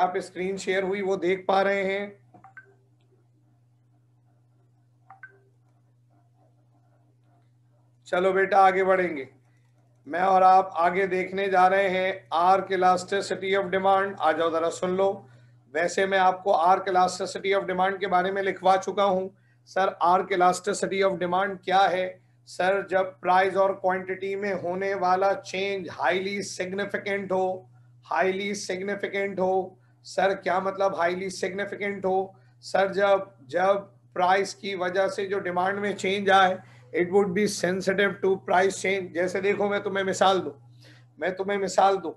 आप screen share हुई वो देख पा रहे हैं चलो बेटा आगे बढ़ेंगे मैं और आप आगे देखने जा रहे हैं आर क्लास्टिसिटी ऑफ डिमांड आ जाओ जरा सुन लो वैसे मैं आपको आर क्लास्टिसिटी ऑफ डिमांड के बारे में लिखवा चुका हूं sir arc elasticity of demand क्या है सर जब प्राइस और क्वांटिटी में होने वाला चेंज हाईली सिग्निफिकेंट हो हाईली सिग्निफिकेंट हो सर क्या मतलब हाईली सिग्निफिकेंट हो सर जब जब प्राइस की वजह से जो डिमांड में चेंज आए it would be sensitive to price change जैसे देखो मैं तुम्हें मिसाल दू मैं तुम्हें मिसाल दू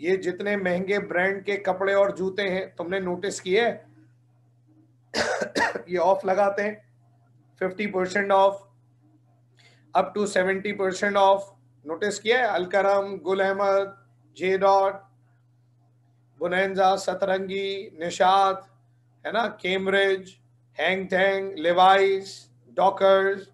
ये जितने महंगे ब्रांड के कपड़े और जूते हैं तुमने नोटिस किए ये ऑफ लगाते हैं fifty percent off up to seventy percent off notice किया है अलकरम गुल अहमद जे डॉट बुनैजा सतरंगी निषाद है ना केम्ब्रिज हैंग थैंग लिवाइस डॉकर्स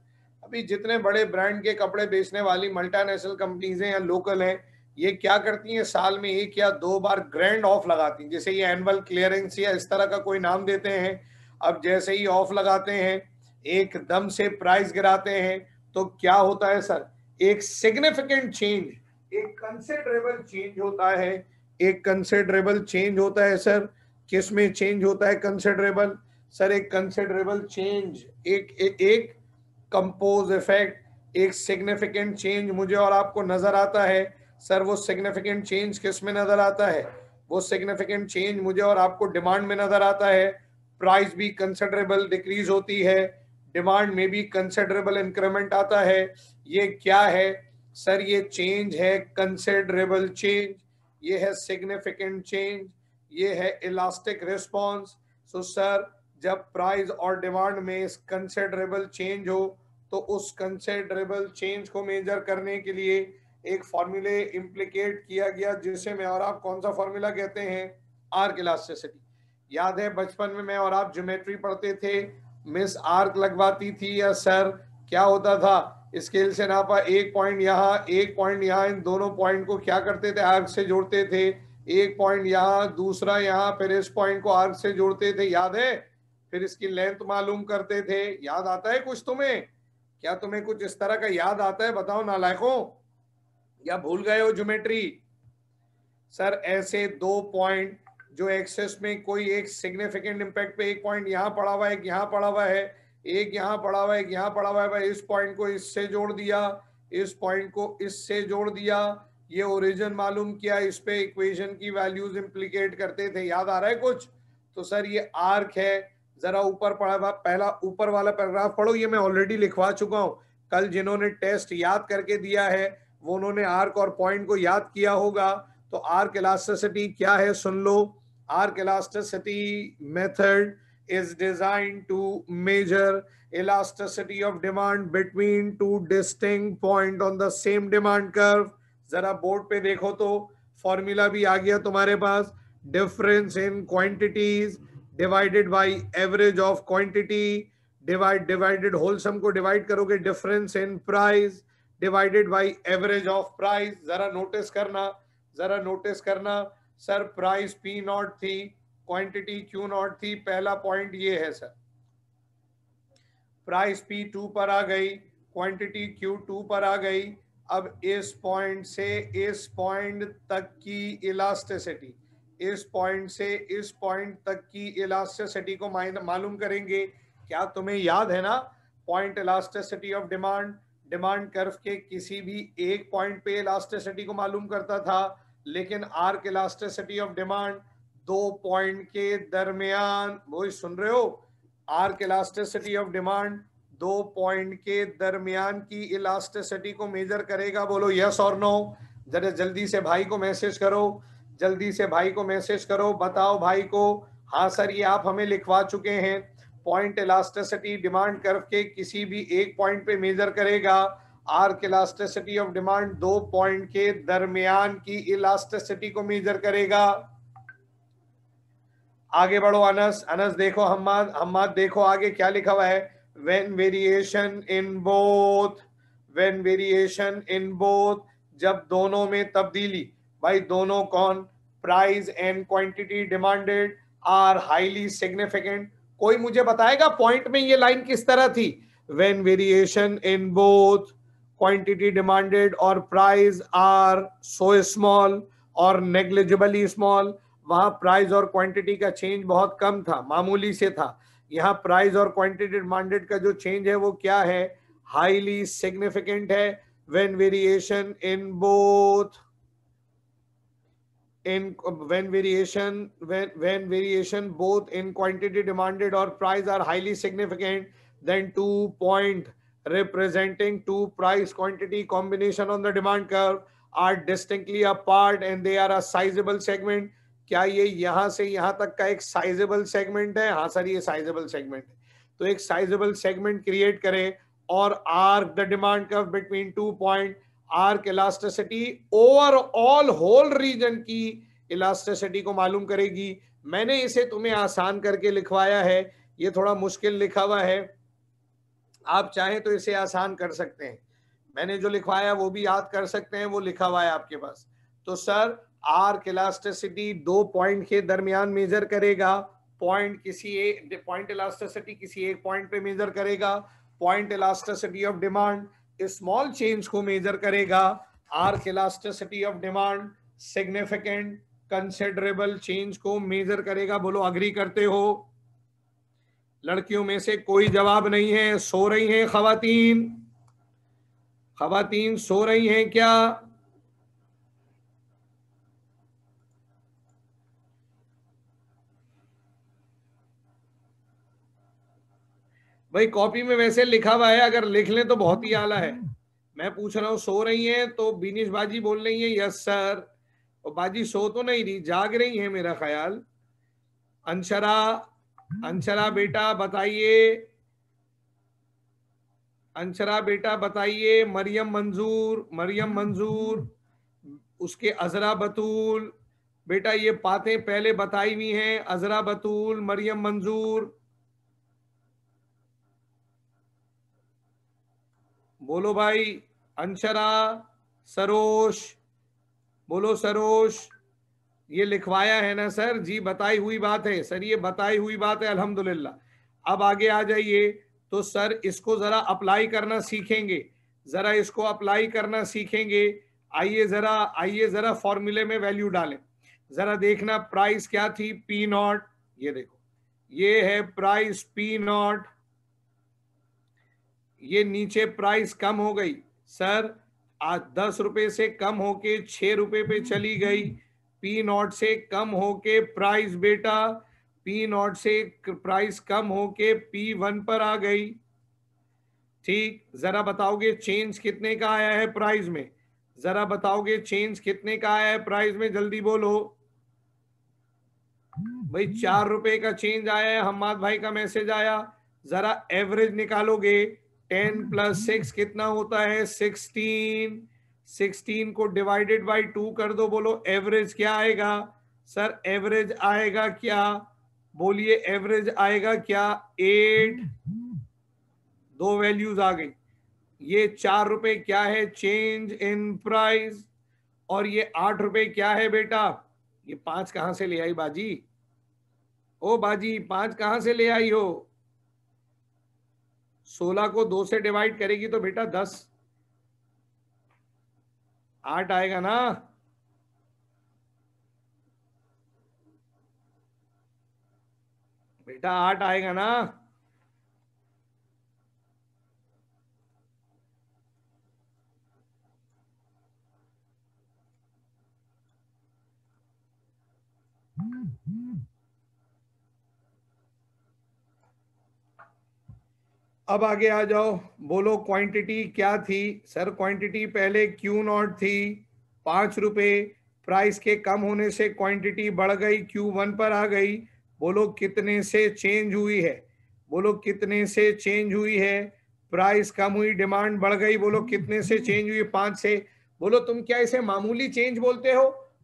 अभी जितने बड़े ब्रांड के कपड़े बेचने वाली मल्टानेशनल कंपनीज हैं या लोकल हैं ये क्या करती हैं साल में एक या दो बार ग्रैंड ऑफ लगाती हैं जैसे ये एनुअल क्लियरेंस या इस तरह का कोई नाम देते हैं अब जैसे ही ऑफ लगाते हैं एकदम से प्राइस गिराते हैं तो क्या होता है सर एक सिग्निफिकेंट चेंज एक कंसिडरेबल चेंज होता है एक कंसिडरेबल चेंज होता है सर किस में चेंज होता है कंसिडरेबल सर एक कंसिडरेबल चेंज एक ए, एक कंपोज इफेक्ट एक सिग्निफिकेंट चेंज मुझे और आपको नजर आता है सर वो सिग्निफिकेंट चेंज किस में नजर आता है वो सिग्निफिकेंट चेंज मुझे और आपको डिमांड में नजर आता है प्राइस भी कंसिडरेबल डिक्रीज होती है डिमांड में भी कंसिडरेबल इंक्रीमेंट आता है ये क्या है सर ये चेंज है कंसिडरेबल चेंज ये है सिग्निफिकेंट चेंज ये है इलास्टिक रिस्पॉन्स सो सर जब प्राइस और डिमांड में कंसिडरेबल चेंज हो तो उस कंसिडरेबल चेंज को मेजर करने के लिए एक फॉर्मूले इम्प्लीकेट किया गया जिसे मैं और आप कौन सा फॉर्मूला कहते हैं आर्क इलास्टिसिटी याद है बचपन में मैं और आप ज्योमेट्री पढ़ते थे मिस आर्क लगवाती थी या सर क्या होता था स्केल से नापा एक पॉइंट यहाँ एक पॉइंट यहाँ इन दोनों पॉइंट को क्या करते थे आर्क से जोड़ते थे एक पॉइंट यहाँ दूसरा यहाँ फिर इस पॉइंट को आर्क से जोड़ते थे याद है फिर इसकी लेंथ मालूम करते थे याद आता है कुछ तुम्हें क्या तुम्हें कुछ इस तरह का याद आता है बताओ ना नालायकों या भूल गए हो ज्योमेट्री सर ऐसे दो पॉइंट जो एक्सेस में कोई एक सिग्निफिकेंट इम्पैक्ट पे एक पॉइंट यहाँ पड़ा हुआ है एक यहाँ पड़ा हुआ है एक यहाँ पड़ा हुआ एक यहाँ पड़ा हुआ है भाई इस पॉइंट को इससे जोड़ दिया इस पॉइंट को इससे जोड़ दिया ये ओरिजिन मालूम किया इस पे इक्वेशन की वैल्यूज इम्प्लीकेट करते थे याद आ रहा है कुछ तो सर ये आर्क है जरा ऊपर पढ़ा पहला ऊपर वाला पैराग्राफ पढ़ो ये मैं ऑलरेडी लिखवा चुका हूँ कल जिन्होंने टेस्ट याद करके दिया है वो उन्होंने आर्क और पॉइंट को याद किया होगा तो आर्क इलास्टिसिटी क्या है सुन लो arc elasticity method is designed to measure elasticity of demand between two distinct point on the same demand curve जरा बोर्ड पे देखो तो फॉर्मूला भी आ गया तुम्हारे पास difference in quantities divided by average of quantity divide divided whole sum को डिवाइड करोगे difference in price divided by average of price जरा नोटिस करना जरा नोटिस करना सर प्राइस पी नॉट थी क्वांटिटी क्यू नॉट थी पहला पॉइंट ये है सर प्राइस पी टू पर आ गई क्वांटिटी क्यू टू पर आ गई अब इस पॉइंट से इस पॉइंट तक की इलास्टिसिटी इस पॉइंट से इस पॉइंट तक की इलास्टिसिटी को मालूम करेंगे क्या तुम्हें याद है ना point elasticity of demand demand curve के किसी भी एक पॉइंट पे इलास्टिसिटी को मालूम करता था लेकिन आर्क इलास्टिसिटी ऑफ डिमांड दो पॉइंट के दरमियान वो सुन रहे हो आर्क इलास्टिसिटी ऑफ डिमांड दो पॉइंट के दरमियान की इलास्टिसिटी को मेजर करेगा बोलो यस और नो जरा जल्दी से भाई को मैसेज करो जल्दी से भाई को मैसेज करो बताओ भाई को हाँ सर ये आप हमें लिखवा चुके हैं पॉइंट इलास्टिसिटी डिमांड कर्व के किसी भी एक पॉइंट पे मेजर करेगा आर्क इलास्टिसिटी ऑफ डिमांड दो पॉइंट के दरमियान की इलास्टिसिटी को मेजर करेगा आगे बढ़ो अनस अनस देखो हम्माद हम्माद देखो आगे क्या लिखा हुआ है when variation in both when variation in both जब दोनों में तब्दीली भाई दोनों कौन price and quantity demanded are highly significant कोई मुझे बताएगा पॉइंट में ये लाइन किस तरह थी when variation in both quantity demanded और प्राइस आर सो स्मॉल और नेग्लिजिबली स्मॉल वहां प्राइस और क्वांटिटी का चेंज बहुत कम था मामूली से था यहाँ प्राइस और क्वांटिटी डिमांडेड का जो चेंज है वो क्या है हाईली सिग्निफिकेंट है when variation in both in when variation when variation both in quantity demanded और price are highly significant then two point representing two price quantity combination on the demand curve are distinctly apart and they are a sizable segment क्या ये यहां से यहां तक का एक sizeable segment है हाँ सर ये साइजेबल सेगमेंट है तो एक साइजेबल सेगमेंट क्रिएट करें और are the demand curve between two point arc elasticity overall whole region की इलास्टिसिटी को मालूम करेगी मैंने इसे तुम्हें आसान करके लिखवाया है ये थोड़ा मुश्किल लिखा हुआ है आप चाहें तो इसे आसान कर सकते हैं मैंने जो लिखवाया वो भी याद कर सकते हैं वो लिखा हुआ है आपके पास तो सर आर्क इलास्टिसिटी दो पॉइंट के दरमियान मेजर करेगा पॉइंट किसी एक पॉइंट इलास्टिसिटी किसी एक पॉइंट पे मेजर करेगा point elasticity of demand small change को मेजर करेगा arc elasticity of demand significant considerable change को मेजर करेगा बोलो अग्री करते हो लड़कियों में से कोई जवाब नहीं है सो रही हैं खातन खातन सो रही हैं क्या भाई कॉपी में वैसे लिखा हुआ है अगर लिख लें तो बहुत ही हाँ, आला हाँ। है मैं पूछ रहा हूँ सो रही हैं तो बीनिश बाजी बोल रही हैं यस सर और बाजी सो तो नहीं रही जाग रही है मेरा ख्याल अंशरा हाँ। अंशरा बेटा बताइए अंशरा बेटा बताइए मरियम मंजूर मरियम मंजूर उसके अजरा बतूल बेटा ये बातें पहले बताई हुई हैं अजरा बतूल मरियम मंजूर बोलो भाई अंशरा सरोश बोलो सरोश ये लिखवाया है ना सर जी बताई हुई बात है सर ये बताई हुई बात है अल्हम्दुलिल्लाह अब आगे आ जाइए तो सर इसको ज़रा अप्लाई करना सीखेंगे ज़रा इसको अप्लाई करना सीखेंगे आइए ज़रा आइए ज़रा फॉर्मूले में वैल्यू डालें ज़रा देखना प्राइस क्या थी पी नॉट ये देखो ये है प्राइस पी नॉट ये नीचे प्राइस कम हो गई सर आज दस रुपए से कम होके छ रुपए पे चली गई पी नॉट से कम होके प्राइस बेटा पी नॉट से प्राइस कम होके पी वन पर आ गई ठीक जरा बताओगे चेंज कितने का आया है प्राइस में जरा बताओगे चेंज कितने का आया है प्राइस में जल्दी बोलो भाई चार रुपए का चेंज आया है हम्माद भाई का मैसेज आया जरा एवरेज निकालोगे टेन प्लस सिक्स कितना होता है सिक्सटीन सिक्सटीन को डिवाइडेड बाई टू कर दो बोलो एवरेज क्या आएगा सर एवरेज आएगा क्या बोलिए एवरेज आएगा क्या एट दो वैल्यूज आ गई ये चार रुपए क्या है चेंज इन प्राइस और ये आठ रुपए क्या है बेटा ये पांच कहां से ले आई बाजी ओ बाजी पांच कहां से ले आई हो सोलह को दो से डिवाइड करेगी तो बेटा दस आठ आएगा ना बेटा आठ आएगा ना अब आगे आ जाओ बोलो क्वांटिटी क्या थी सर क्वांटिटी पहले क्यू नॉट थी पांच रुपए प्राइस के कम होने से क्वांटिटी बढ़ गई क्यू वन पर आ गई बोलो कितने से चेंज हुई है बोलो कितने से चेंज हुई है प्राइस कम हुई डिमांड बढ़ गई बोलो कितने से चेंज हुई पांच से बोलो तुम क्या इसे मामूली चेंज बोलते हो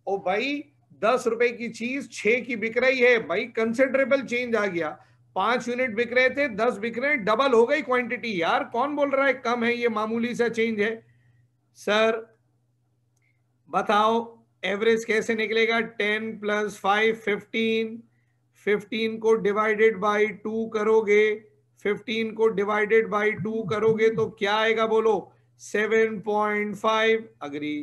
ओ भाई दस रुपए की चीज छह की बिक रही है भाई कंसिडरेबल चेंज आ गया पांच यूनिट बिक रहे थे दस बिक रहे हैं डबल हो गई क्वांटिटी यार कौन बोल रहा है कम है ये मामूली सा चेंज है सर बताओ एवरेज कैसे निकलेगा ten plus five fifteen fifteen को डिवाइडेड बाई टू करोगे फिफ्टीन को डिवाइडेड बाई टू करोगे तो क्या आएगा बोलो सेवन पॉइंट फाइव अग्री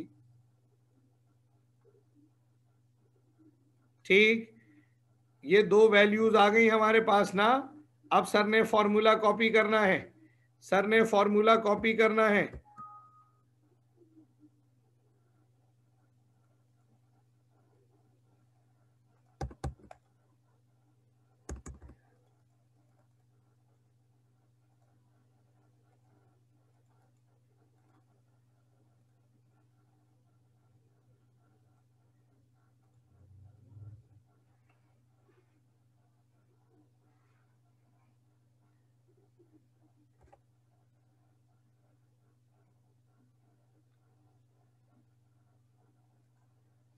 ठीक ये दो वैल्यूज आ गई हमारे पास ना अब सर ने फॉर्मूला कॉपी करना है सर ने फॉर्मूला कॉपी करना है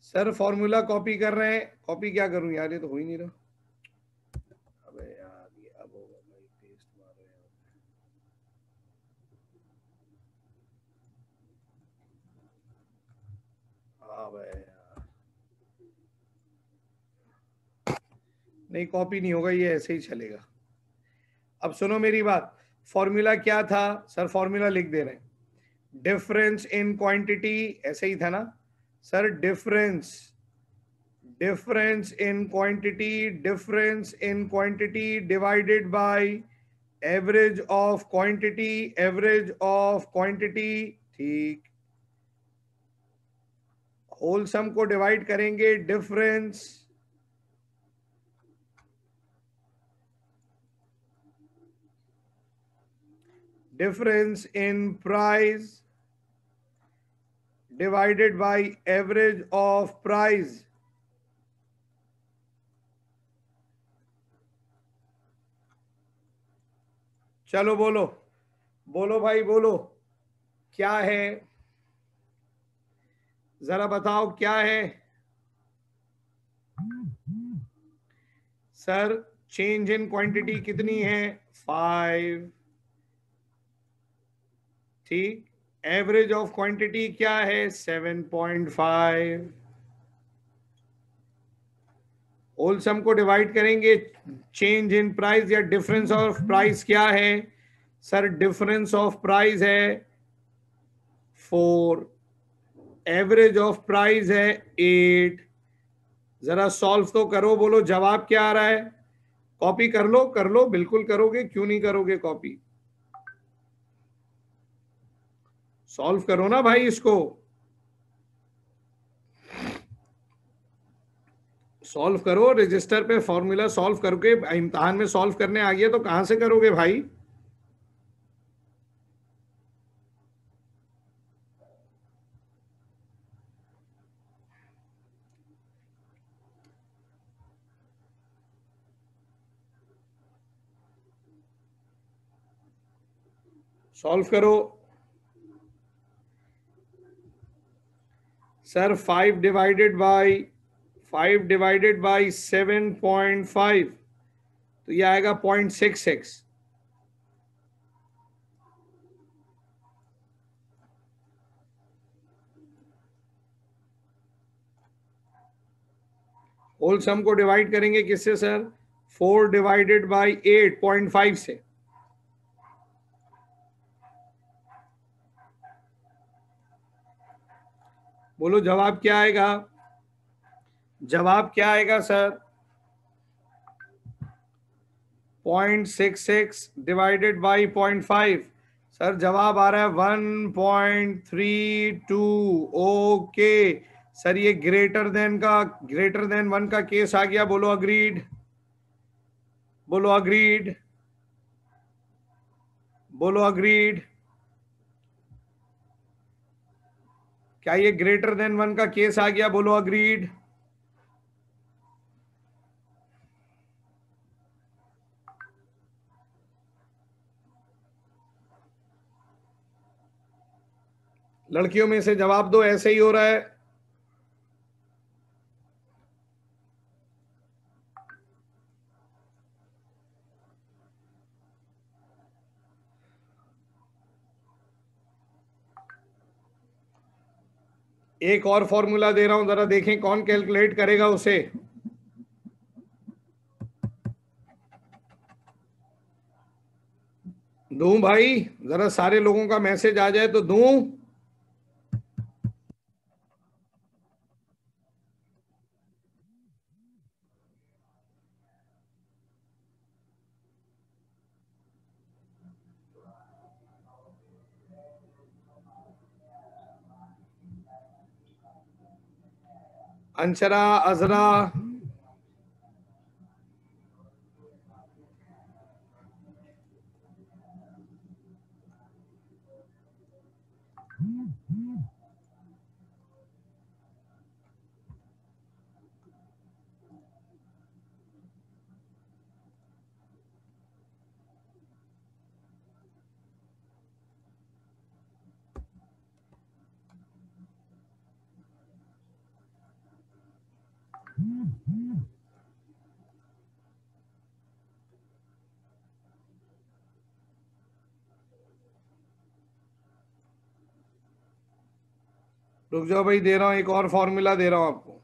सर फॉर्मूला कॉपी कर रहे हैं कॉपी क्या करूं यार ये तो हो ही नहीं रहा नहीं कॉपी नहीं होगा ये ऐसे ही चलेगा अब सुनो मेरी बात फॉर्मूला क्या था सर फॉर्मूला लिख दे रहे हैं डिफरेंस इन क्वांटिटी ऐसे ही था ना sir difference difference in quantity difference in quantity divided by average of quantity average of quantity ठीक होल सम को डिवाइड करेंगे difference difference in price divided by average of price चलो बोलो बोलो भाई बोलो क्या है जरा बताओ क्या है सर चेंज इन क्वांटिटी कितनी है फाइव ठीक एवरेज ऑफ क्वांटिटी क्या है 7.5 होल सम को डिवाइड करेंगे चेंज इन प्राइस या डिफरेंस ऑफ प्राइस क्या है सर डिफरेंस ऑफ प्राइस है फोर एवरेज ऑफ प्राइस है एट जरा सॉल्व तो करो बोलो जवाब क्या आ रहा है कॉपी कर लो कर लो बिल्कुल करोगे क्यों नहीं करोगे कॉपी सॉल्व करो ना भाई इसको सॉल्व करो रजिस्टर पे फॉर्मूला सॉल्व करके इम्तहान में सॉल्व करने आ गया तो कहां से करोगे भाई सॉल्व करो sir five divided by five divided by seven point five तो ये आएगा point six six whole sum को डिवाइड करेंगे किससे sir four divided by eight point five से बोलो जवाब क्या आएगा जवाब क्या आएगा sir point six six divided by point five sir जवाब आ रहा है one point three two okay sir ये ग्रेटर देन का ग्रेटर देन वन का केस आ गया बोलो अग्रीड बोलो अग्रीड बोलो अग्रीड क्या ये ग्रेटर देन वन का केस आ गया बोलो अग्रीड लड़कियों में से जवाब दो ऐसे ही हो रहा है एक और फॉर्मूला दे रहा हूं जरा देखें कौन कैलकुलेट करेगा उसे दू भाई जरा सारे लोगों का मैसेज आ जाए तो दू अंशरा अजरा रुक जाओ भाई दे रहा हूँ एक और फॉर्मूला दे रहा हूँ आपको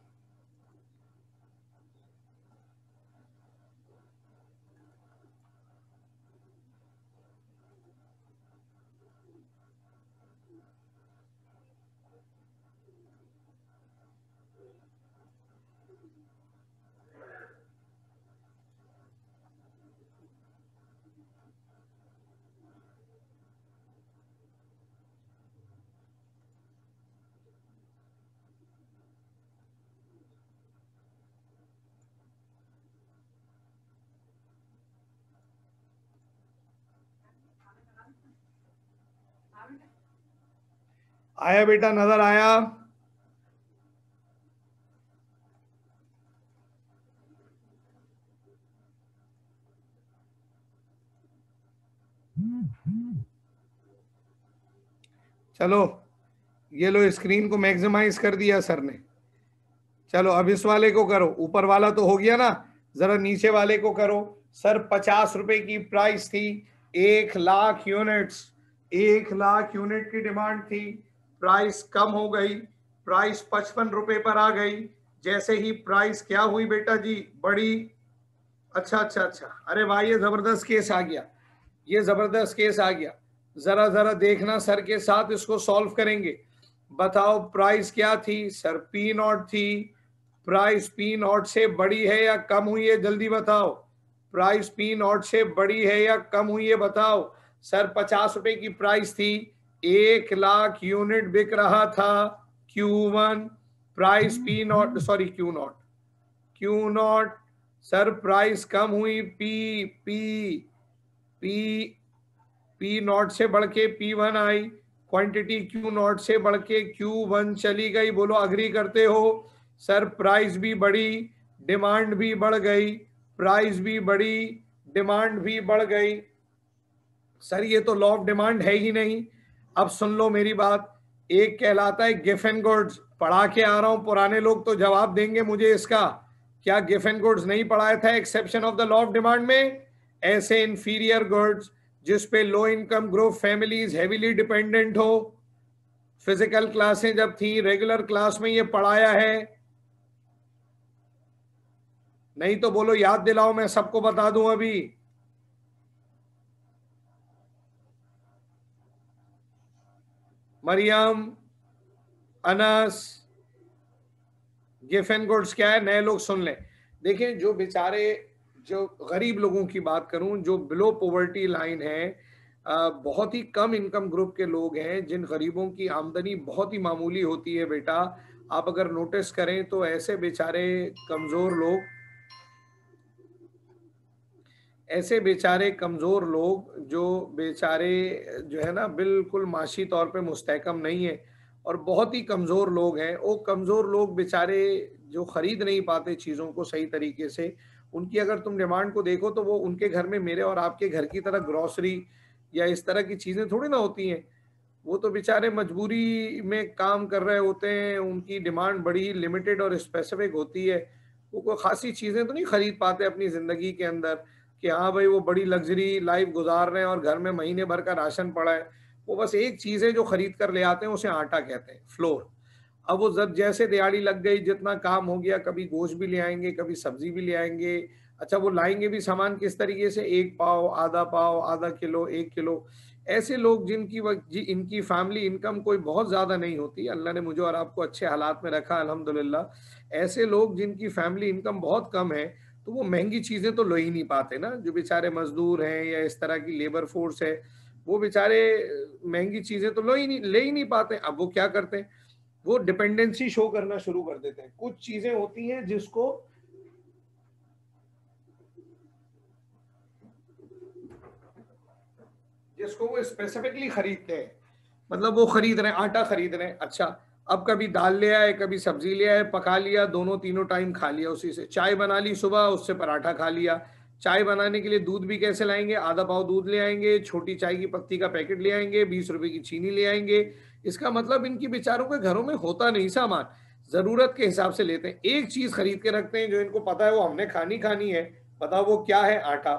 आया बेटा नजर आया चलो ये लो स्क्रीन को मैक्सिमाइज कर दिया सर ने चलो अब इस वाले को करो ऊपर वाला तो हो गया ना जरा नीचे वाले को करो सर पचास रुपए की प्राइस थी एक लाख यूनिट्स एक लाख यूनिट की डिमांड थी प्राइस कम हो गई प्राइस पचपन रुपए पर आ गई जैसे ही प्राइस क्या हुई बेटा जी बड़ी अच्छा अच्छा अच्छा अरे भाई ये जबरदस्त केस आ गया ये जबरदस्त केस आ गया जरा जरा देखना सर के साथ इसको सॉल्व करेंगे बताओ प्राइस क्या थी सर पी नॉट थी प्राइस पी नॉट से बड़ी है या कम हुई है जल्दी बताओ प्राइस पी नॉट से बड़ी है या कम हुई है बताओ सर पचास रुपए की प्राइस थी एक लाख यूनिट बिक रहा था Q1 price P naught sorry Q naught Q naught sir price कम हुई P P P P naught से बढ़ के पी वन आई क्वांटिटी Q नॉट से बढ़ के क्यू वन चली गई बोलो अग्री करते हो सर प्राइस भी बढ़ी डिमांड भी बढ़ गई प्राइस भी बढ़ी डिमांड भी बढ़ गई सर ये तो लॉ ऑफ डिमांड है ही नहीं अब सुन लो मेरी बात एक कहलाता है गिफ गिफन गोड्स पढ़ा के आ रहा हूं पुराने लोग तो जवाब देंगे मुझे इसका क्या गिफ गिफन गोड्स नहीं पढ़ाया था exception of the law of demand में ऐसे इंफीरियर गोड्स जिसपे low income group families heavily dependent हो फिजिकल क्लासें जब थी रेगुलर क्लास में ये पढ़ाया है नहीं तो बोलो याद दिलाओ मैं सबको बता दूं अभी मरियम अनस गेफेन गोड्स क्या है नए लोग सुन लें देखें जो बेचारे जो गरीब लोगों की बात करूं जो बिलो पॉवर्टी लाइन है बहुत ही कम इनकम ग्रुप के लोग हैं जिन गरीबों की आमदनी बहुत ही मामूली होती है बेटा आप अगर नोटिस करें तो ऐसे बेचारे कमज़ोर लोग ऐसे बेचारे कमज़ोर लोग जो बेचारे जो है ना बिल्कुल माशी तौर पे मुस्तकम नहीं है और बहुत ही कमज़ोर लोग हैं वो कमज़ोर लोग बेचारे जो ख़रीद नहीं पाते चीज़ों को सही तरीके से उनकी अगर तुम डिमांड को देखो तो वो उनके घर में मेरे और आपके घर की तरह ग्रॉसरी या इस तरह की चीज़ें थोड़ी ना होती हैं वो तो बेचारे मजबूरी में काम कर रहे होते हैं उनकी डिमांड बड़ी लिमिटेड और स्पेसिफिक होती है वो कोई खासी चीज़ें तो नहीं खरीद पाते अपनी ज़िंदगी के अंदर कि हाँ भाई वो बड़ी लग्जरी लाइफ गुजार रहे हैं और घर में महीने भर का राशन पड़ा है वो बस एक चीज़ है जो खरीद कर ले आते हैं उसे आटा कहते हैं फ्लोर अब वो जब जैसे दिहाड़ी लग गई जितना काम हो गया कभी गोश्त भी ले आएंगे कभी सब्जी भी ले आएंगे अच्छा वो लाएंगे भी सामान किस तरीके से एक पाव आधा पाव आधा किलो एक किलो ऐसे लोग जिनकी जी इनकी फैमिली इनकम कोई बहुत ज़्यादा नहीं होती अल्लाह ने मुझे और आपको अच्छे हालात में रखा अलहमदुल्ला ऐसे लोग जिनकी फैमिली इनकम बहुत कम है तो वो महंगी चीजें तो लो ही नहीं पाते ना जो बेचारे मजदूर हैं या इस तरह की लेबर फोर्स है वो बेचारे महंगी चीजें तो लो ही नहीं ले ही नहीं पाते अब वो क्या करते हैं वो डिपेंडेंसी शो करना शुरू कर देते हैं कुछ चीजें होती हैं जिसको जिसको वो स्पेसिफिकली खरीदते हैं मतलब वो खरीद रहे हैं आटा खरीद रहे हैं अच्छा अब कभी दाल ले आए कभी सब्जी ले आए पका लिया दोनों तीनों टाइम खा लिया उसी से चाय बना ली सुबह उससे पराठा खा लिया चाय बनाने के लिए दूध भी कैसे लाएंगे आधा पाव दूध ले आएंगे छोटी चाय की पत्ती का पैकेट ले आएंगे बीस रुपए की चीनी ले आएंगे इसका मतलब इनकी बेचारों के घरों में होता नहीं सामान जरूरत के हिसाब से लेते हैं एक चीज खरीद के रखते हैं जो इनको पता है वो हमने खानी खानी है पता वो क्या है आटा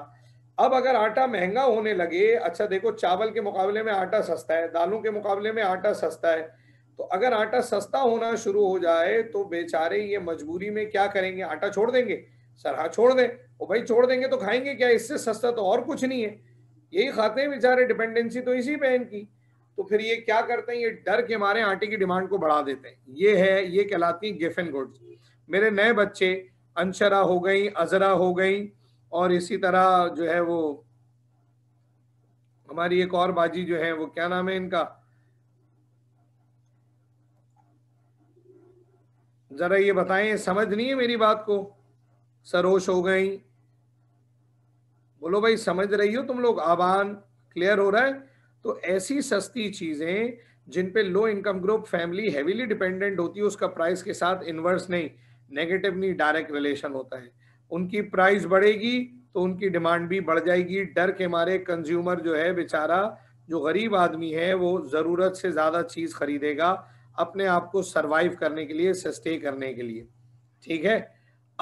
अब अगर आटा महंगा होने लगे अच्छा देखो चावल के मुकाबले में आटा सस्ता है दालों के मुकाबले में आटा सस्ता है तो अगर आटा सस्ता होना शुरू हो जाए तो बेचारे ये मजबूरी में क्या करेंगे आटा छोड़ देंगे सर हाँ छोड़ दें ओ भाई छोड़ देंगे तो खाएंगे क्या इससे सस्ता तो और कुछ नहीं है यही खाते हैं बेचारे डिपेंडेंसी तो इसी पे इनकी तो फिर ये क्या करते हैं ये डर के मारे आटे की डिमांड को बढ़ा देते हैं ये है ये कहलाती है गिफिन गुड्स मेरे नए बच्चे अनशरा हो गई अजरा हो गई और इसी तरह जो है वो हमारी एक और बाजी जो है वो क्या नाम है इनका जरा ये बताएं समझ नहीं है मेरी बात को सरोश हो गई बोलो भाई समझ रही हो तुम लोग आबान क्लियर हो रहा है तो ऐसी सस्ती चीजें जिन पे low income group family heavily dependent होती है उसका प्राइस के साथ इन्वर्स नहीं नेगेटिव नहीं डायरेक्ट रिलेशन होता है उनकी प्राइस बढ़ेगी तो उनकी डिमांड भी बढ़ जाएगी डर के मारे कंज्यूमर जो है बेचारा जो गरीब आदमी है वो ज़रूरत से ज़्यादा चीज़ खरीदेगा अपने आप को सरवाइव करने के लिए सस्टे करने के लिए ठीक है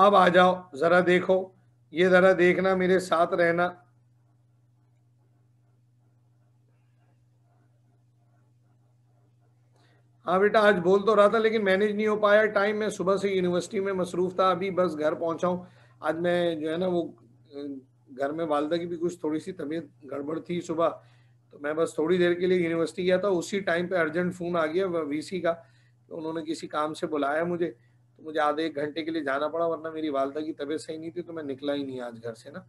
अब आ जाओ जरा देखो ये जरा देखना मेरे साथ रहना हाँ बेटा आज बोल तो रहा था लेकिन मैनेज नहीं हो पाया टाइम मैं सुबह से यूनिवर्सिटी में मसरूफ था अभी बस घर पहुंचा हूँ आज मैं जो है ना वो घर में वालदा की भी कुछ थोड़ी सी तबीयत गड़बड़ थी सुबह तो मैं बस थोड़ी देर के लिए यूनिवर्सिटी गया था उसी टाइम पे अर्जेंट फ़ोन आ गया वीसी का तो उन्होंने किसी काम से बुलाया मुझे तो मुझे आधे एक घंटे के लिए जाना पड़ा वरना मेरी वालदा की तबीयत सही नहीं थी तो मैं निकला ही नहीं आज घर से ना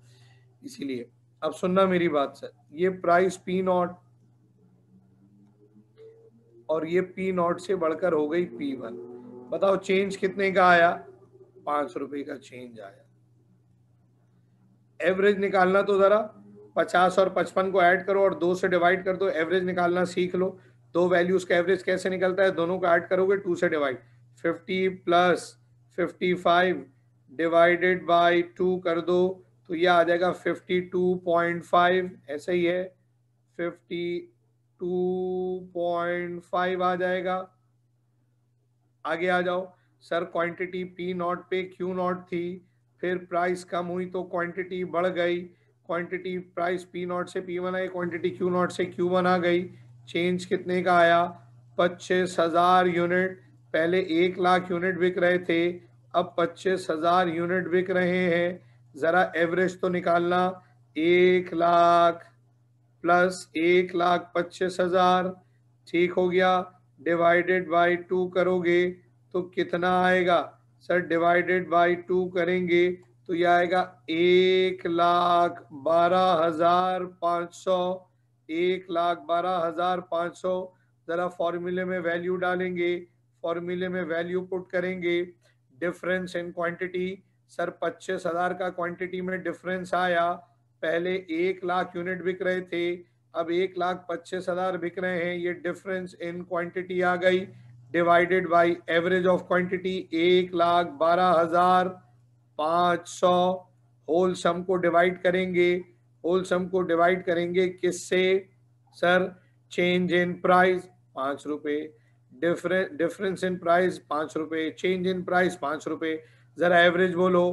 इसीलिए अब सुनना मेरी बात सर ये प्राइस पी नॉट और ये पी नॉट से बढ़कर हो गई पी वन बताओ चेंज कितने का आया पांच रुपए का चेंज आया एवरेज निकालना तो जरा पचास और पचपन को ऐड करो और दो से डिवाइड कर दो एवरेज निकालना सीख लो दो वैल्यूज का एवरेज कैसे निकलता है दोनों को ऐड करोगे टू से divide fifty plus fifty five divided by two कर दो तो ये आ जाएगा फिफ्टी टू पॉइंट फाइव ऐसे ही है फिफ्टी टू पॉइंट फाइव आ जाएगा आगे आ जाओ सर क्वांटिटी पी नॉट पे क्यू नॉट थी फिर प्राइस कम हुई तो क्वांटिटी बढ़ गई क्वांटिटी प्राइस पी नॉट से पी वन आई क्वांटिटी क्यू नॉट से क्यू वन आ गई चेंज कितने का आया पच्चीस हजार यूनिट पहले एक लाख यूनिट बिक रहे थे अब पच्चीस हजार यूनिट बिक रहे हैं जरा एवरेज तो निकालना एक लाख प्लस एक लाख पच्चीस हजार ठीक हो गया डिवाइडेड बाय टू करोगे तो कितना आएगा सर डिवाइडेड बाय टू करेंगे तो यह आएगा एक लाख बारह हजार पाँच सौ एक लाख बारह हजार पाँच सौ ज़रा फॉर्मूले में वैल्यू डालेंगे फॉर्मूले में वैल्यू पुट करेंगे डिफरेंस इन क्वांटिटी सर पच्चीस हजार का क्वांटिटी में डिफरेंस आया पहले एक लाख यूनिट बिक रहे थे अब एक लाख पच्चीस हजार बिक रहे हैं ये डिफरेंस इन क्वांटिटी आ गई divided by average of quantity एक लाख बारह हजार पाँच सौ होल सम को डिवाइड करेंगे होल सम को डिवाइड करेंगे किससे सर चेंज इन प्राइस पांच रुपए डिफरेंस डिफरेंस इन प्राइस पांच रुपए चेंज इन प्राइस पांच रुपए ज़रा एवरेज बोलो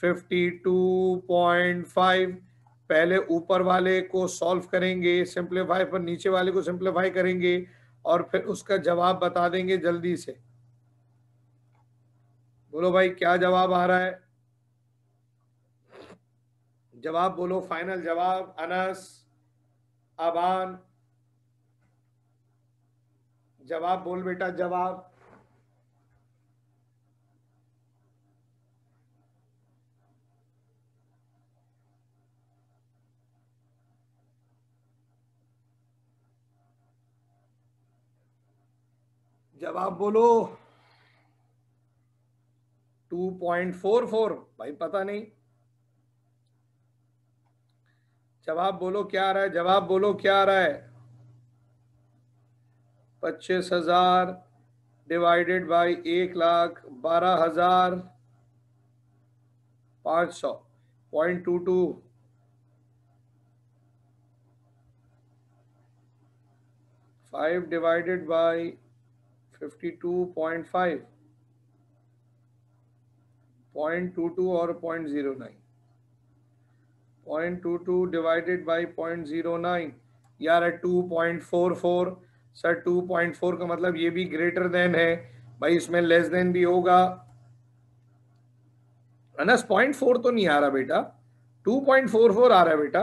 फिफ्टी टू पॉइंट फाइव पहले ऊपर वाले को सॉल्व करेंगे सिंप्लीफाई पर नीचे वाले को सिंप्लीफाई करेंगे और फिर उसका जवाब बता देंगे जल्दी से बोलो भाई क्या जवाब आ रहा है जवाब बोलो फाइनल जवाब अनस अबान जवाब बोल बेटा जवाब जवाब बोलो 2.44 भाई पता नहीं जवाब बोलो क्या आ रहा है जवाब बोलो क्या आ रहा है पच्चीस हजार डिवाइडेड बाय एक लाख बारह हजार पाँच सौ point two two five divided by fifty two point five point two two और point zero nine 0.22 divided by 0.09 यार 2.44 सर 2.4 का मतलब ये भी ग्रेटर देन है भाई इसमें लेस देन भी होगा अनस 0.4 तो नहीं आ रहा बेटा 2.44 आ रहा है बेटा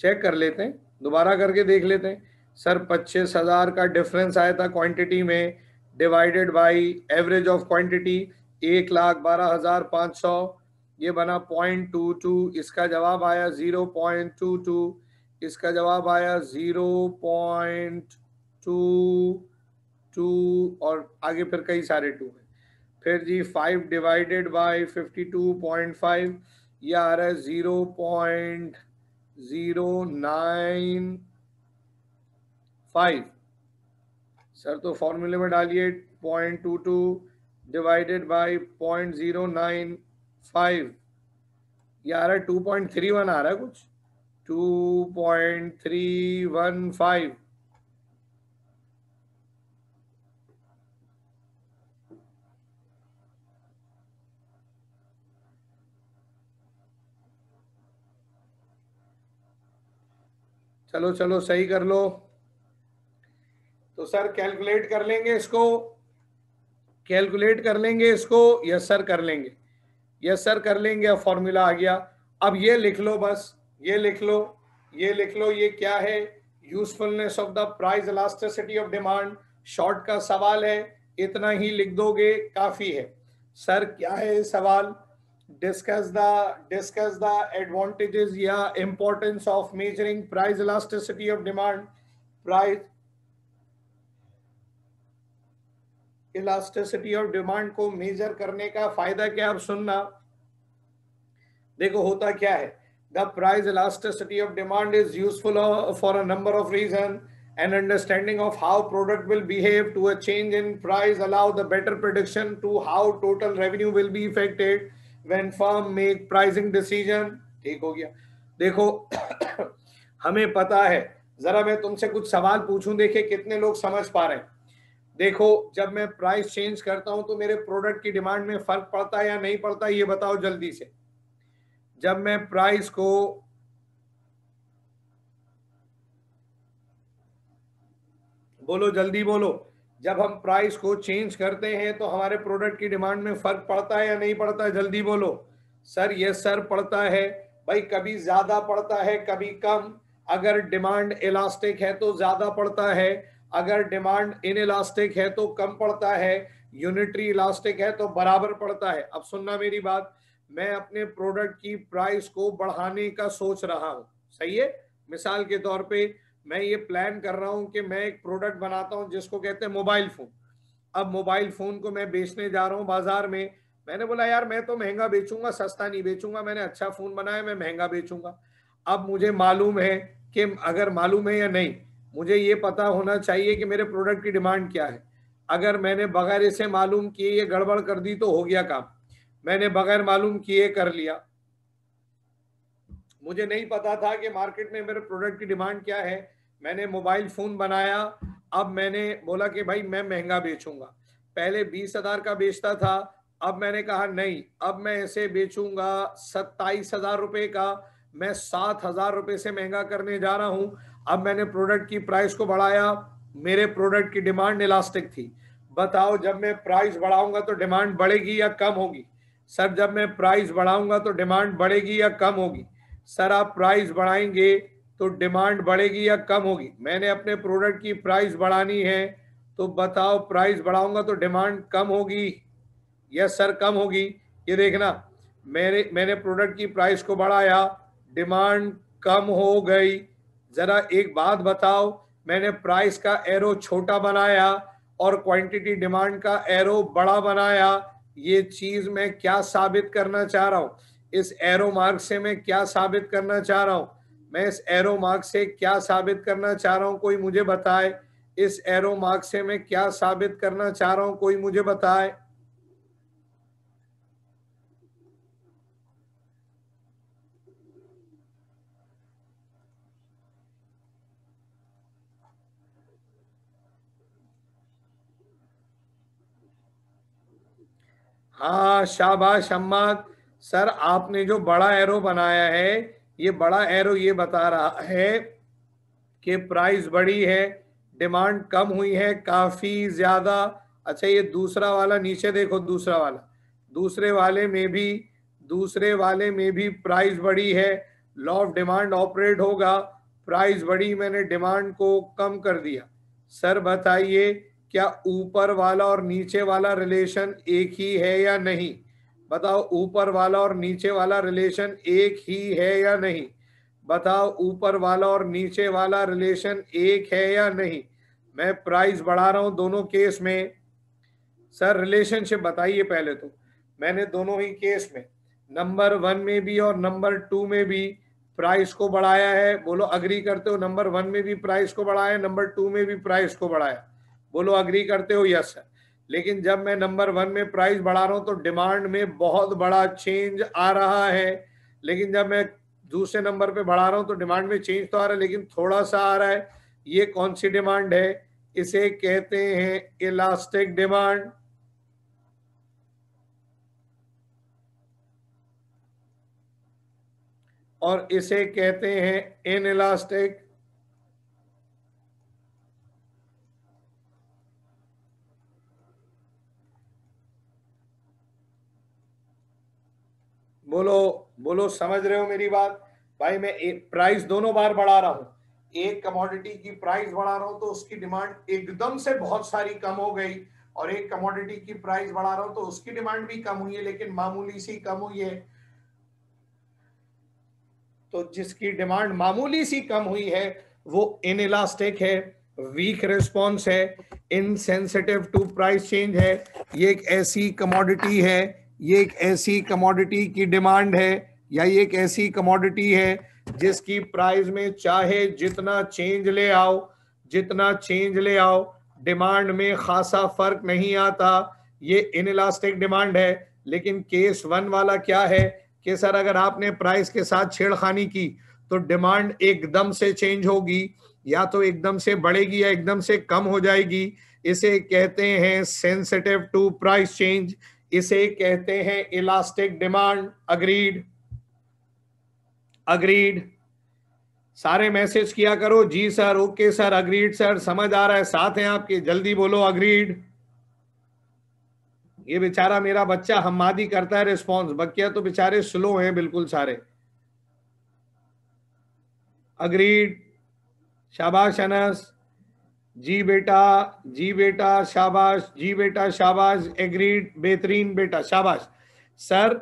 चेक कर लेते हैं दोबारा करके देख लेते हैं सर पच्चीस हज़ार का डिफरेंस आया था क्वांटिटी में divided by average of quantity एक लाख बारह हज़ार पाँच सौ ये बना पॉइंट टू टू इसका जवाब आया जीरो पॉइंट टू टू इसका जवाब आया जीरो पॉइंट टू टू और आगे फिर कई सारे टू हैं फिर जी five divided by fifty two point five यह आ रहा है zero point zero nine five sir तो फॉर्मूले में डालिए point two two divided by point zero nine five ये आ रहा है टू पॉइंट थ्री वन आ रहा है कुछ two point three one five चलो चलो सही कर लो तो सर कैलकुलेट कर लेंगे इसको कैलकुलेट कर लेंगे इसको यस सर कर लेंगे यस सर कर लेंगे अब फॉर्मूला आ गया अब ये लिख लो बस ये लिख लो ये लिख लो ये क्या है usefulness of the price elasticity of demand short का सवाल है इतना ही लिख दोगे काफी है सर क्या है सवाल discuss the discuss the advantages या importance of measuring price elasticity of demand price elasticity of demand को मेजर करने का फायदा क्या आप सुनना देखो होता क्या है the price elasticity of demand is useful for a number of reason and understanding of how product will behave to a change in price allow the better prediction to how total revenue will be affected when firm make pricing decision ठीक हो गया देखो हमें पता है जरा मैं तुमसे कुछ सवाल पूछूं देखे कितने लोग समझ पा रहे हैं देखो जब मैं प्राइस चेंज करता हूं तो मेरे प्रोडक्ट की डिमांड में फर्क पड़ता है या नहीं पड़ता ये बताओ जल्दी से जब मैं प्राइस को बोलो जल्दी बोलो जब हम प्राइस को चेंज करते हैं तो हमारे प्रोडक्ट की डिमांड में फर्क पड़ता है या नहीं पड़ता है जल्दी बोलो सर यस सर पड़ता है भाई कभी ज्यादा पड़ता है कभी कम अगर डिमांड इलास्टिक है तो ज्यादा पड़ता है अगर डिमांड इन इलास्टिक है तो कम पड़ता है यूनिटरी इलास्टिक है तो बराबर पड़ता है अब सुनना मेरी बात मैं अपने प्रोडक्ट की प्राइस को बढ़ाने का सोच रहा हूँ सही है मिसाल के तौर पे मैं ये प्लान कर रहा हूँ कि मैं एक प्रोडक्ट बनाता हूँ जिसको कहते हैं मोबाइल फोन अब मोबाइल फोन को मैं बेचने जा रहा हूँ बाजार में मैंने बोला यार मैं तो महंगा बेचूंगा सस्ता नहीं बेचूंगा मैंने अच्छा फोन बनाया मैं महंगा बेचूंगा अब मुझे मालूम है कि अगर मालूम है या नहीं मुझे ये पता होना चाहिए कि मेरे प्रोडक्ट की डिमांड क्या है अगर मैंने बगैर इसे मालूम किए ये गड़बड़ कर दी तो हो गया काम मैंने बगैर मालूम किए कर लिया मुझे नहीं पता था कि मार्केट में मेरे प्रोडक्ट की डिमांड क्या है मैंने मोबाइल फ़ोन बनाया अब मैंने बोला कि भाई मैं महंगा बेचूंगा पहले बीस हज़ार का बेचता था अब मैंने कहा नहीं अब मैं ऐसे बेचूंगा सत्ताईस हज़ार रुपए का मैं सात हजार रुपये से महंगा करने जा रहा हूं अब मैंने प्रोडक्ट की प्राइस को बढ़ाया मेरे प्रोडक्ट की डिमांड इलास्टिक थी बताओ जब मैं प्राइस बढ़ाऊंगा तो डिमांड बढ़ेगी या कम होगी सर जब मैं प्राइस बढ़ाऊंगा तो डिमांड बढ़ेगी या कम होगी सर आप प्राइस बढ़ाएंगे तो डिमांड बढ़ेगी या कम होगी मैंने अपने प्रोडक्ट की प्राइस बढ़ानी है तो बताओ प्राइस बढ़ाऊंगा तो डिमांड कम होगी यस सर कम होगी ये देखना मेरे मैंने प्रोडक्ट की प्राइस को बढ़ाया डिमांड कम हो गई ज़रा एक बात बताओ मैंने प्राइस का एरो छोटा बनाया और क्वांटिटी डिमांड का एरो बड़ा बनाया ये चीज़ मैं क्या साबित करना चाह रहा हूँ इस एरो मार्क से मैं क्या साबित करना चाह रहा हूँ मैं इस एरो मार्क से क्या साबित करना चाह रहा हूँ कोई मुझे बताए इस एरो मार्क से मैं क्या साबित करना चाह रहा हूँ कोई मुझे बताए हाँ शाबाश अम्मा सर आपने जो बड़ा एरो बनाया है ये बड़ा एरो ये बता रहा है कि प्राइस बड़ी है डिमांड कम हुई है काफ़ी ज़्यादा अच्छा ये दूसरा वाला नीचे देखो दूसरा वाला दूसरे वाले में भी दूसरे वाले में भी प्राइस बड़ी है लॉ ऑफ डिमांड ऑपरेट होगा प्राइस बढ़ी मैंने डिमांड को कम कर दिया सर बताइए क्या ऊपर वाला और नीचे वाला रिलेशन एक ही है या नहीं बताओ ऊपर वाला और नीचे वाला रिलेशन एक ही है या नहीं बताओ ऊपर वाला और नीचे वाला रिलेशन एक है या नहीं मैं प्राइस बढ़ा रहा हूं दोनों केस में सर रिलेशनशिप बताइए पहले तो मैंने दोनों ही केस में नंबर वन में भी और नंबर टू में भी प्राइस को बढ़ाया है बोलो अग्री करते हो नंबर वन में भी प्राइस को बढ़ाया नंबर टू में भी प्राइस को बढ़ाया बोलो अग्री करते हो यस सर लेकिन जब मैं नंबर वन में प्राइस बढ़ा रहा हूं तो डिमांड में बहुत बड़ा चेंज आ रहा है लेकिन जब मैं दूसरे नंबर पे बढ़ा रहा हूं तो डिमांड में चेंज तो आ रहा है लेकिन थोड़ा सा आ रहा है ये कौन सी डिमांड है इसे कहते हैं इलास्टिक डिमांड और इसे कहते हैं इन इलास्टिक बोलो बोलो समझ रहे हो मेरी बात भाई मैं एक प्राइस दोनों बार बढ़ा रहा हूं एक कमोडिटी की प्राइस बढ़ा रहा हूं तो उसकी डिमांड एकदम से बहुत सारी कम हो गई और एक कमोडिटी की प्राइस बढ़ा रहा हूं तो उसकी डिमांड भी कम हुई है लेकिन मामूली सी कम हुई है तो जिसकी डिमांड मामूली सी कम हुई है वो इनइलास्टिक है वीक रिस्पॉन्स है इनसेंसिटिव टू प्राइस चेंज है ये एक ऐसी कमोडिटी है ये एक ऐसी कमोडिटी की डिमांड है या ये एक ऐसी कमोडिटी है जिसकी प्राइस में चाहे जितना चेंज ले आओ जितना चेंज ले आओ डिमांड में खासा फर्क नहीं आता ये इनलास्टिक डिमांड है लेकिन केस वन वाला क्या है कि सर अगर आपने प्राइस के साथ छेड़खानी की तो डिमांड एकदम से चेंज होगी या तो एकदम से बढ़ेगी या एकदम से कम हो जाएगी इसे कहते हैं सेंसिटिव टू प्राइस चेंज इसे कहते हैं इलास्टिक डिमांड अग्रीड अग्रीड सारे मैसेज किया करो जी sir okay sir agreed sir समझ आ रहा है साथ हैं आपके जल्दी बोलो अग्रीड ये बेचारा मेरा बच्चा हमादी करता है रिस्पॉन्स बकिया तो बेचारे स्लो हैं बिल्कुल सारे अग्रीड शाबाश अनस जी बेटा जी बेटा शाबाश जी बेटा शाबाश एग्रीड बेहतरीन बेटा शाबाश सर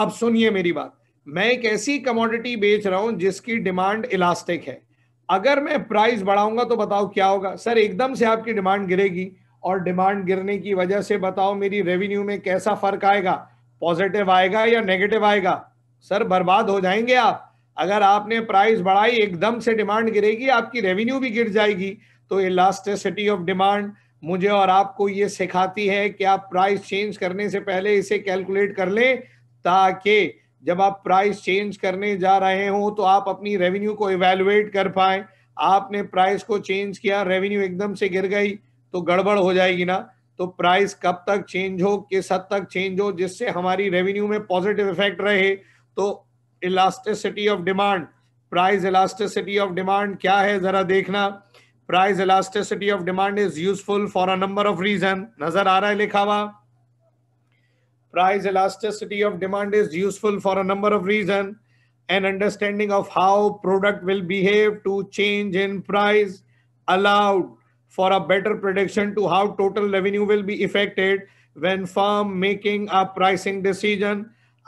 अब सुनिए मेरी बात मैं एक ऐसी कमोडिटी बेच रहा हूं जिसकी डिमांड इलास्टिक है अगर मैं प्राइस बढ़ाऊंगा तो बताओ क्या होगा सर एकदम से आपकी डिमांड गिरेगी और डिमांड गिरने की वजह से बताओ मेरी रेवेन्यू में कैसा फर्क आएगा पॉजिटिव आएगा या नेगेटिव आएगा सर बर्बाद हो जाएंगे आप अगर आपने प्राइस बढ़ाई एकदम से डिमांड गिरेगी आपकी रेवेन्यू भी गिर जाएगी तो इलास्टिसिटी ऑफ डिमांड मुझे और आपको ये सिखाती है कि आप प्राइस चेंज करने से पहले इसे कैलकुलेट कर लें ताकि जब आप प्राइस चेंज करने जा रहे हो तो आप अपनी रेवेन्यू को इवेलुएट कर पाए आपने प्राइस को चेंज किया रेवेन्यू एकदम से गिर गई तो गड़बड़ हो जाएगी ना तो प्राइस कब तक चेंज हो किस हद तक चेंज हो जिससे हमारी रेवेन्यू में पॉजिटिव इफेक्ट रहे तो elasticity of demand price elasticity of demand क्या है जरा देखना price elasticity of demand is useful for a number of reason नजर आ रहा है लिखा हुआ price elasticity of demand is useful for a number of reasons an understanding of how product will behave to change in price allowed for a better prediction to how total revenue will be affected when firm making a pricing decision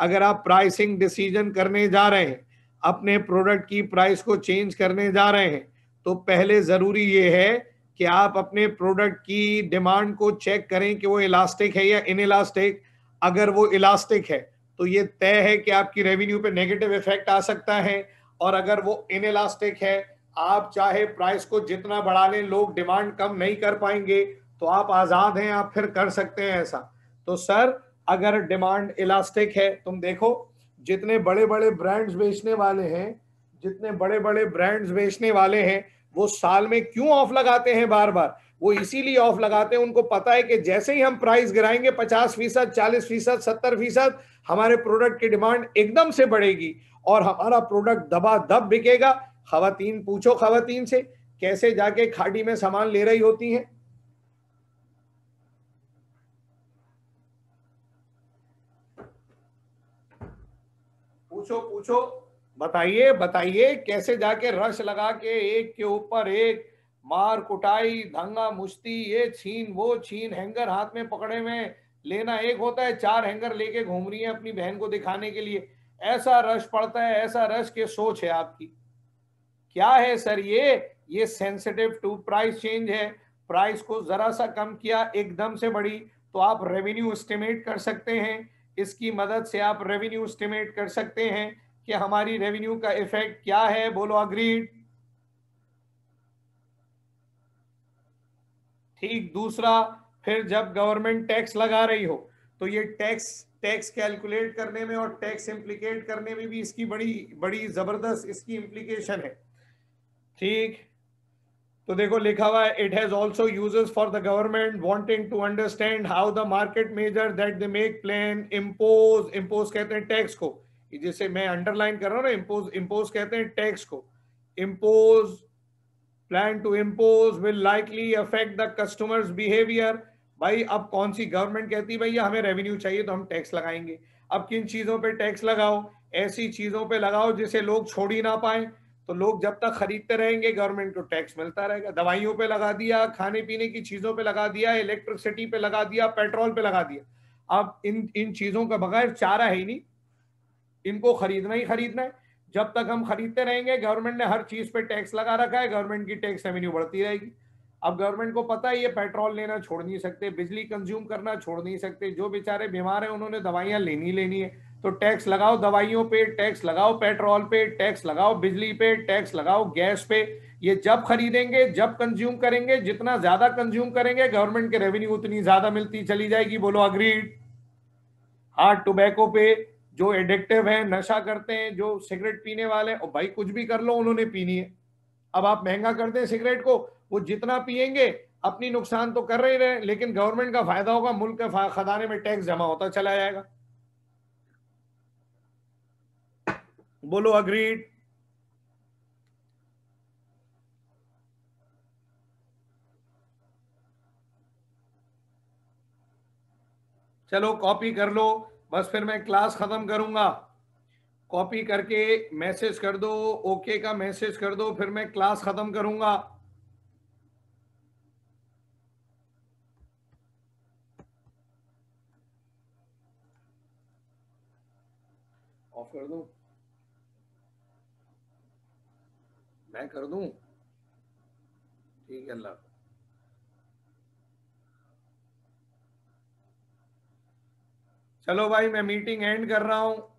अगर आप pricing decision करने जा रहे हैं अपने product की price को change करने जा रहे हैं तो पहले ज़रूरी ये है कि आप अपने प्रोडक्ट की डिमांड को चेक करें कि वो इलास्टिक है या इन इलास्टिक अगर वो इलास्टिक है तो ये तय है कि आपकी रेवेन्यू पे नेगेटिव इफेक्ट आ सकता है और अगर वो इन इलास्टिक है आप चाहे प्राइस को जितना बढ़ा लें लोग डिमांड कम नहीं कर पाएंगे तो आप आज़ाद हैं आप फिर कर सकते हैं ऐसा तो सर अगर डिमांड इलास्टिक है तुम देखो जितने बड़े बड़े ब्रांड्स बेचने वाले हैं जितने बड़े बड़े ब्रांड्स बेचने वाले हैं वो साल में क्यों ऑफ लगाते हैं बार बार वो इसीलिए ऑफ लगाते हैं उनको पता है कि जैसे ही हम प्राइस गिराएंगे पचास फीसद चालीस फीसद सत्तर फीसद हमारे प्रोडक्ट की डिमांड एकदम से बढ़ेगी और हमारा प्रोडक्ट दबा दब बिकेगा खातन पूछो खातन से कैसे जाके खाटी में सामान ले रही होती हैं पूछो पूछो बताइए बताइए कैसे जाके रश लगा के एक के ऊपर एक मार कुटाई धंगा मुश्ती ये छीन वो छीन हैंगर हाथ में पकड़े में लेना एक होता है चार हैंगर लेके घूम रही है अपनी बहन को दिखाने के लिए ऐसा रश पड़ता है ऐसा रश के सोच है आपकी क्या है सर ये ये सेंसिटिव टू प्राइस चेंज है प्राइस को जरा सा कम किया एकदम से बढ़ी तो आप रेवेन्यू एस्टिमेट कर सकते हैं इसकी मदद से आप रेवेन्यू एस्टिमेट कर सकते हैं कि हमारी रेवेन्यू का इफेक्ट क्या है बोलो अग्रीड ठीक दूसरा फिर जब गवर्नमेंट टैक्स लगा रही हो तो ये टैक्स टैक्स कैलकुलेट करने में और टैक्स इम्प्लीकेट करने में भी इसकी बड़ी बड़ी जबरदस्त इसकी इम्प्लीकेशन है ठीक तो देखो लिखा हुआ है it has also uses for the government wanting to understand how the market measure that they make plan impose impose कहते हैं टैक्स को जैसे मैं अंडरलाइन कर रहा हूँ ना इम्पोज इम्पोज कहते हैं टैक्स को impose plan to impose will likely affect the customers behaviour भाई अब कौन सी गवर्नमेंट कहती है भैया हमें रेवेन्यू चाहिए तो हम टैक्स लगाएंगे अब किन चीज़ों पे टैक्स लगाओ ऐसी चीज़ों पे लगाओ जिसे लोग छोड़ ही ना पाए तो लोग जब तक खरीदते रहेंगे गवर्नमेंट को टैक्स मिलता रहेगा दवाइयों पे लगा दिया खाने पीने की चीज़ों पे लगा दिया इलेक्ट्रिसिटी पे लगा दिया पेट्रोल पे लगा दिया अब इन इन चीज़ों का बगैर चारा है ही नहीं इनको खरीदना ही खरीदना है जब तक हम खरीदते रहेंगे गवर्नमेंट ने हर चीज पे टैक्स लगा रखा है गवर्नमेंट की टैक्स रेवेन्यू बढ़ती रहेगी अब गवर्नमेंट को पता है ये पेट्रोल लेना छोड़ नहीं सकते बिजली कंज्यूम करना छोड़ नहीं सकते जो बेचारे बीमार हैं उन्होंने दवाइयां लेनी लेनी है तो टैक्स लगाओ दवाइयों पे टैक्स लगाओ पेट्रोल पे टैक्स लगाओ बिजली पे टैक्स लगाओ गैस पे ये जब खरीदेंगे जब कंज्यूम करेंगे जितना ज्यादा कंज्यूम करेंगे गवर्नमेंट के रेवेन्यू उतनी ज्यादा मिलती चली जाएगी बोलो अग्रीड हाँ टोबैको पे जो एडिक्टिव है नशा करते हैं जो सिगरेट पीने वाले और भाई कुछ भी कर लो उन्होंने पीनी है अब आप महंगा करते हैं सिगरेट को वो जितना पियेंगे अपनी नुकसान तो कर रहे रहे लेकिन गवर्नमेंट का फायदा होगा मुल्क के खदाने में टैक्स जमा होता चला जाएगा बोलो अग्रीड चलो कॉपी कर लो बस फिर मैं क्लास खत्म करूंगा कॉपी करके मैसेज कर दो ओके का मैसेज कर दो फिर मैं क्लास खत्म करूंगा ऑफ कर दो मैं कर दूं ठीक है अल्लाह चलो भाई मैं मीटिंग एंड कर रहा हूँ